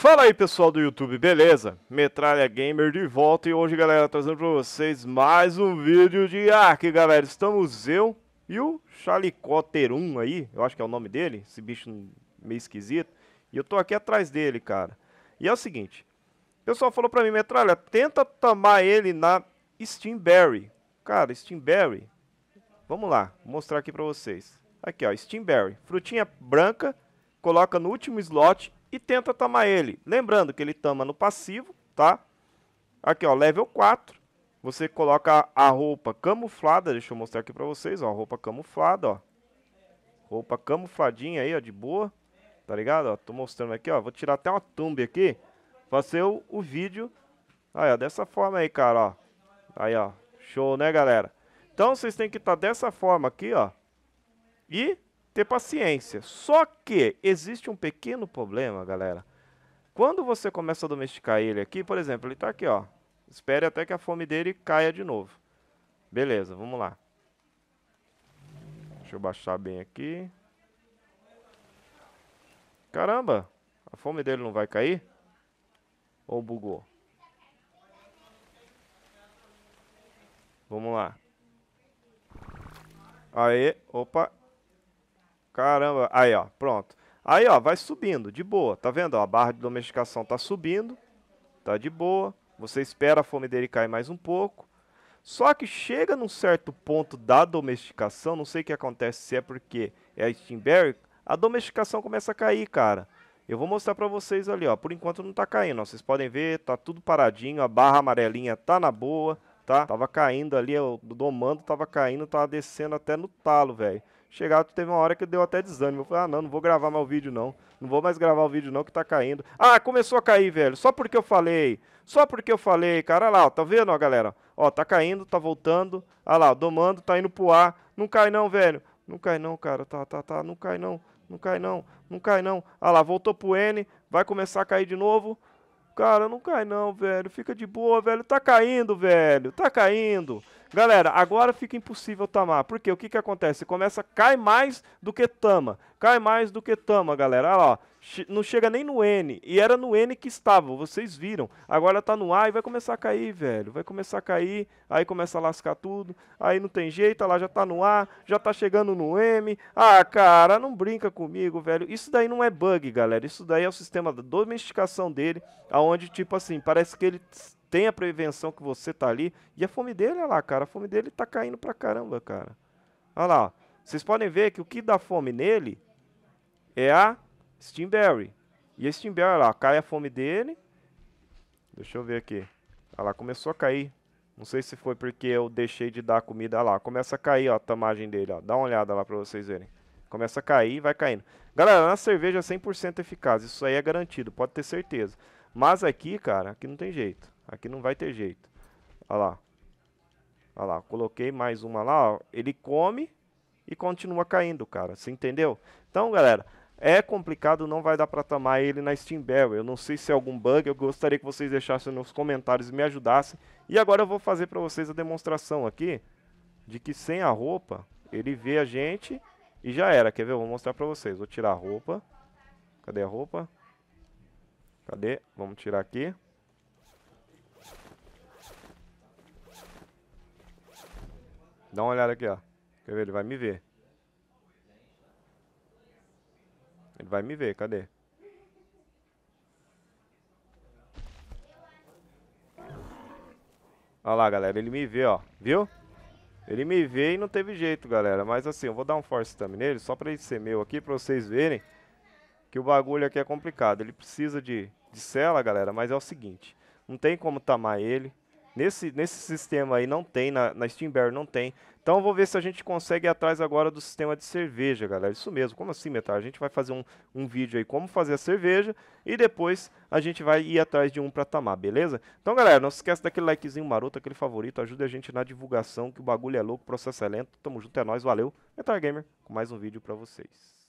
Fala aí pessoal do YouTube, beleza? Metralha Gamer de volta e hoje galera trazendo pra vocês mais um vídeo de Ark galera Estamos eu e o 1 aí, eu acho que é o nome dele, esse bicho meio esquisito E eu tô aqui atrás dele cara E é o seguinte, o pessoal falou pra mim, Metralha, tenta tomar ele na Steamberry Cara, Steamberry, vamos lá, vou mostrar aqui pra vocês Aqui ó, Steamberry, frutinha branca, coloca no último slot e tenta tamar ele. Lembrando que ele tama no passivo, tá? Aqui, ó, level 4. Você coloca a roupa camuflada, deixa eu mostrar aqui pra vocês, ó, roupa camuflada, ó. Roupa camufladinha aí, ó, de boa, tá ligado? Ó, tô mostrando aqui, ó, vou tirar até uma tumba aqui, fazer o, o vídeo, aí, ó, dessa forma aí, cara, ó. Aí, ó, show, né, galera? Então, vocês têm que estar tá dessa forma aqui, ó. E ter paciência. Só que existe um pequeno problema, galera. Quando você começa a domesticar ele aqui, por exemplo, ele está aqui, ó. Espere até que a fome dele caia de novo. Beleza, vamos lá. Deixa eu baixar bem aqui. Caramba, a fome dele não vai cair? Ou bugou? Vamos lá. Aê, opa, Caramba, aí ó, pronto. Aí ó, vai subindo, de boa, tá vendo? Ó, a barra de domesticação tá subindo, tá de boa. Você espera a fome dele cair mais um pouco. Só que chega num certo ponto da domesticação, não sei o que acontece, se é porque é a Steam a domesticação começa a cair, cara. Eu vou mostrar para vocês ali, ó. Por enquanto não tá caindo, ó. Vocês podem ver, tá tudo paradinho, a barra amarelinha tá na boa, tá? Tava caindo ali, o domando tava caindo, tava descendo até no talo, velho. Chegado, teve uma hora que deu até desânimo. Eu falei, ah, não, não vou gravar mais o vídeo, não. Não vou mais gravar o vídeo, não, que tá caindo. Ah, começou a cair, velho. Só porque eu falei. Só porque eu falei, cara. Olha lá, ó, tá vendo, ó, galera? Ó, tá caindo, tá voltando. Olha lá, domando, tá indo pro ar. Não cai não, velho. Não cai não, cara. Tá, tá, tá. Não cai não. Não cai não. Não cai não. Olha lá, voltou pro N. Vai começar a cair de novo. Cara, não cai não, velho. Fica de boa, velho. Tá caindo, velho. Tá caindo. Galera, agora fica impossível tamar. Porque o que que acontece? Começa começa, cai mais do que tama. Cai mais do que tama, galera. Olha lá, ó não chega nem no N. E era no N que estava, vocês viram. Agora tá no A e vai começar a cair, velho. Vai começar a cair, aí começa a lascar tudo. Aí não tem jeito, lá já tá no A, já tá chegando no M. Ah, cara, não brinca comigo, velho. Isso daí não é bug, galera. Isso daí é o sistema da domesticação dele, aonde tipo assim, parece que ele tem a prevenção que você tá ali. E a fome dele, olha lá, cara, a fome dele tá caindo pra caramba, cara. Olha lá, Vocês podem ver que o que dá fome nele é a Steam Berry. E esse Steam Berry, olha lá, cai a fome dele. Deixa eu ver aqui. Olha lá, começou a cair. Não sei se foi porque eu deixei de dar comida. Olha lá, começa a cair ó, a tamagem dele. Ó. Dá uma olhada lá pra vocês verem. Começa a cair e vai caindo. Galera, na cerveja é 100% eficaz. Isso aí é garantido, pode ter certeza. Mas aqui, cara, aqui não tem jeito. Aqui não vai ter jeito. Olha lá. Olha lá, coloquei mais uma lá. Ó. Ele come e continua caindo, cara. Você entendeu? Então, galera, é complicado, não vai dar para tamar ele na Steam Barrel. Eu não sei se é algum bug, eu gostaria que vocês deixassem nos comentários e me ajudassem. E agora eu vou fazer para vocês a demonstração aqui de que sem a roupa ele vê a gente e já era. Quer ver? Eu vou mostrar para vocês. Vou tirar a roupa. Cadê a roupa? Cadê? Vamos tirar aqui. Dá uma olhada aqui, ó. Quer ver? Ele vai me ver. Ele vai me ver, cadê? Olha lá, galera, ele me vê, ó. Viu? Ele me vê e não teve jeito, galera. Mas assim, eu vou dar um force thumb nele, só pra ele ser meu aqui, pra vocês verem que o bagulho aqui é complicado. Ele precisa de, de cela, galera, mas é o seguinte. Não tem como tamar ele. Nesse, nesse sistema aí não tem, na, na Steamberry não tem. Então vou ver se a gente consegue ir atrás agora do sistema de cerveja, galera. Isso mesmo, como assim, Metal? A gente vai fazer um, um vídeo aí como fazer a cerveja e depois a gente vai ir atrás de um pra tamar, beleza? Então, galera, não se esqueça daquele likezinho maroto, aquele favorito, ajuda a gente na divulgação, que o bagulho é louco, o processo é lento. Tamo junto, é nóis, valeu. Metal Gamer com mais um vídeo pra vocês.